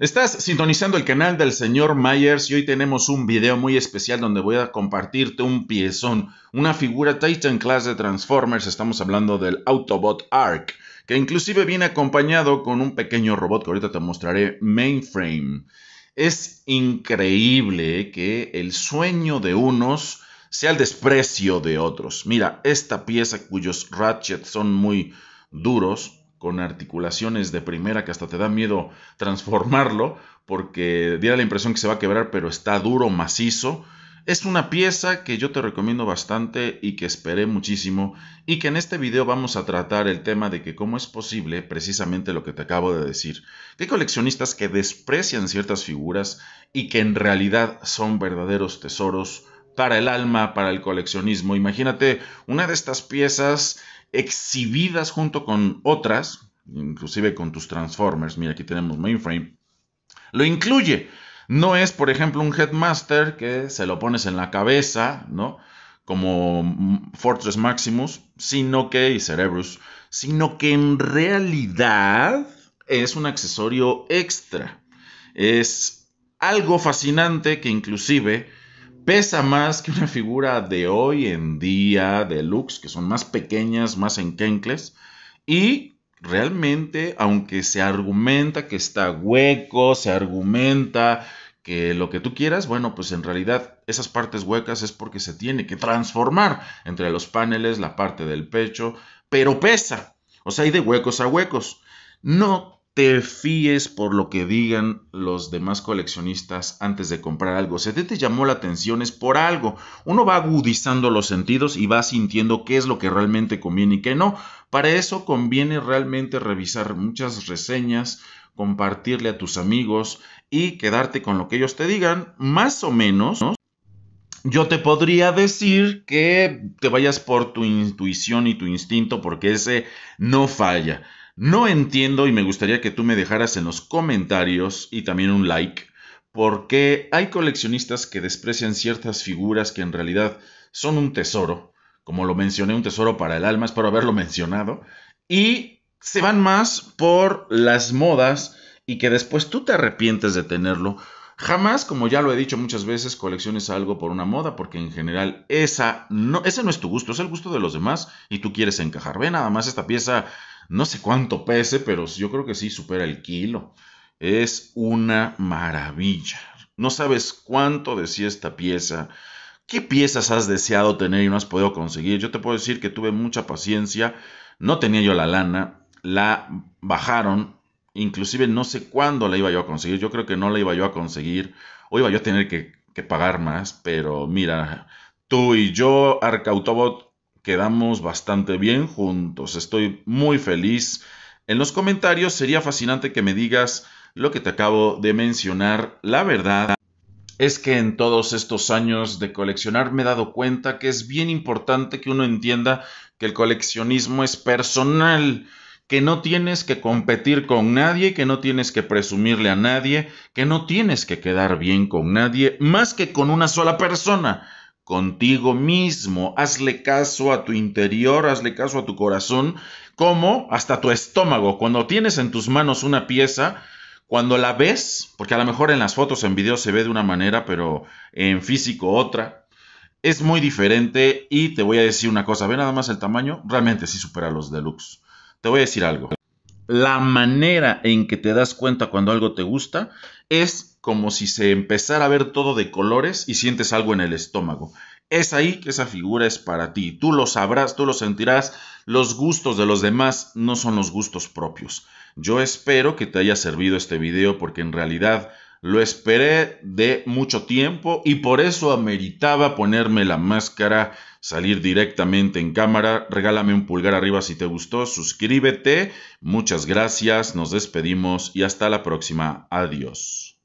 Estás sintonizando el canal del señor Myers y hoy tenemos un video muy especial donde voy a compartirte un piezón, una figura Titan Class de Transformers, estamos hablando del Autobot Arc, que inclusive viene acompañado con un pequeño robot que ahorita te mostraré, Mainframe. Es increíble que el sueño de unos sea el desprecio de otros. Mira, esta pieza cuyos ratchets son muy duros, con articulaciones de primera que hasta te da miedo transformarlo porque diera la impresión que se va a quebrar, pero está duro, macizo. Es una pieza que yo te recomiendo bastante y que esperé muchísimo y que en este video vamos a tratar el tema de que cómo es posible, precisamente lo que te acabo de decir, que hay coleccionistas que desprecian ciertas figuras y que en realidad son verdaderos tesoros para el alma, para el coleccionismo. Imagínate una de estas piezas exhibidas junto con otras, inclusive con tus Transformers, mira aquí tenemos Mainframe, lo incluye. No es, por ejemplo, un Headmaster que se lo pones en la cabeza, ¿no? Como mm, Fortress Maximus, sino que, y Cerebrus, sino que en realidad es un accesorio extra. Es algo fascinante que inclusive pesa más que una figura de hoy en día, de que son más pequeñas, más enquencles, y realmente, aunque se argumenta que está hueco, se argumenta que lo que tú quieras, bueno, pues en realidad esas partes huecas es porque se tiene que transformar entre los paneles, la parte del pecho, pero pesa. O sea, hay de huecos a huecos. No te fíes por lo que digan los demás coleccionistas antes de comprar algo. Si te, llamó la atención es por algo. Uno va agudizando los sentidos y va sintiendo qué es lo que realmente conviene y qué no. Para eso conviene realmente revisar muchas reseñas, compartirle a tus amigos y quedarte con lo que ellos te digan, más o menos. Yo te podría decir que te vayas por tu intuición y tu instinto porque ese no falla. No entiendo y me gustaría que tú me dejaras en los comentarios y también un like, porque hay coleccionistas que desprecian ciertas figuras que en realidad son un tesoro, como lo mencioné, un tesoro para el alma, espero haberlo mencionado, y se van más por las modas y que después tú te arrepientes de tenerlo. Jamás, como ya lo he dicho muchas veces, colecciones algo por una moda, porque en general esa no, ese no es tu gusto, es el gusto de los demás y tú quieres encajar. Ve nada más esta pieza no sé cuánto pese, pero yo creo que sí supera el kilo. Es una maravilla. No sabes cuánto decía esta pieza. ¿Qué piezas has deseado tener y no has podido conseguir? Yo te puedo decir que tuve mucha paciencia. No tenía yo la lana. La bajaron. Inclusive no sé cuándo la iba yo a conseguir. Yo creo que no la iba yo a conseguir. O iba yo a tener que, que pagar más. Pero mira, tú y yo, Arcautobot, quedamos bastante bien juntos. Estoy muy feliz. En los comentarios sería fascinante que me digas lo que te acabo de mencionar. La verdad es que en todos estos años de coleccionar me he dado cuenta que es bien importante que uno entienda que el coleccionismo es personal que no tienes que competir con nadie, que no tienes que presumirle a nadie, que no tienes que quedar bien con nadie, más que con una sola persona contigo mismo, hazle caso a tu interior, hazle caso a tu corazón, como hasta tu estómago. Cuando tienes en tus manos una pieza, cuando la ves, porque a lo mejor en las fotos, en video se ve de una manera, pero en físico otra, es muy diferente y te voy a decir una cosa, ve nada más el tamaño, realmente sí supera los deluxe. Te voy a decir algo. La manera en que te das cuenta cuando algo te gusta es como si se empezara a ver todo de colores y sientes algo en el estómago. Es ahí que esa figura es para ti. Tú lo sabrás, tú lo sentirás. Los gustos de los demás no son los gustos propios. Yo espero que te haya servido este video porque en realidad lo esperé de mucho tiempo y por eso ameritaba ponerme la máscara, salir directamente en cámara. Regálame un pulgar arriba si te gustó, suscríbete. Muchas gracias, nos despedimos y hasta la próxima. Adiós.